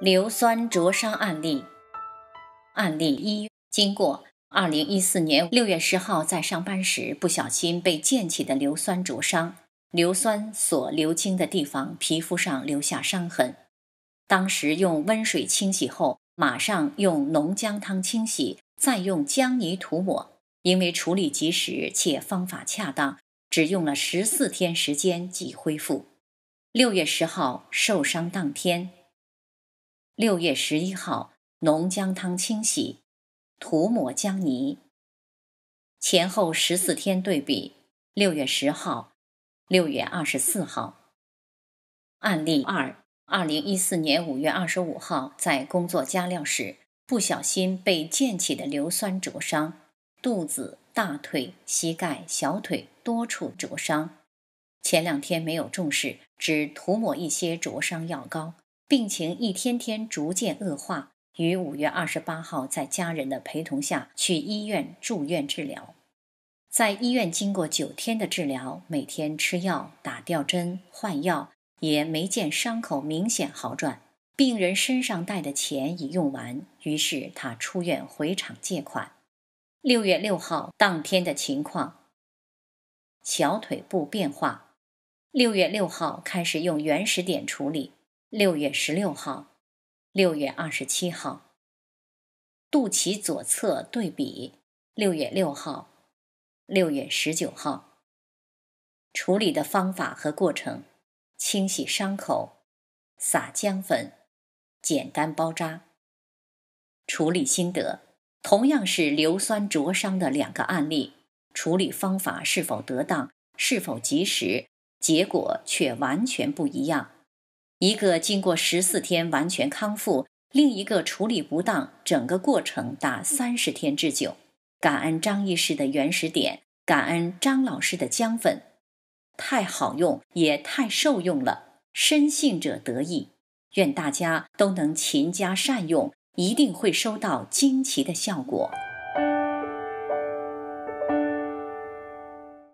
硫酸灼伤案例，案例一：经过二零一四年六月十号，在上班时不小心被溅起的硫酸灼伤，硫酸所流经的地方皮肤上留下伤痕。当时用温水清洗后，马上用浓姜汤清洗，再用姜泥涂抹。因为处理及时且方法恰当，只用了十四天时间即恢复。六月十号受伤当天。六月十一号，浓姜汤清洗，涂抹姜泥。前后十四天对比。六月十号，六月二十四号。案例二：二零一四年五月二十五号，在工作加料时，不小心被溅起的硫酸灼伤，肚子、大腿、膝盖、小腿多处灼伤。前两天没有重视，只涂抹一些灼伤药膏。病情一天天逐渐恶化，于五月二十八号在家人的陪同下去医院住院治疗。在医院经过九天的治疗，每天吃药、打吊针、换药，也没见伤口明显好转。病人身上带的钱已用完，于是他出院回厂借款。六月六号当天的情况，小腿部变化。六月六号开始用原始点处理。六月十六号、六月二十七号，肚脐左侧对比六月六号、六月十九号。处理的方法和过程：清洗伤口，撒姜粉，简单包扎。处理心得：同样是硫酸灼伤的两个案例，处理方法是否得当、是否及时，结果却完全不一样。一个经过十四天完全康复，另一个处理不当，整个过程达三十天之久。感恩张医师的原始点，感恩张老师的姜粉，太好用，也太受用了。深信者得意，愿大家都能勤加善用，一定会收到惊奇的效果。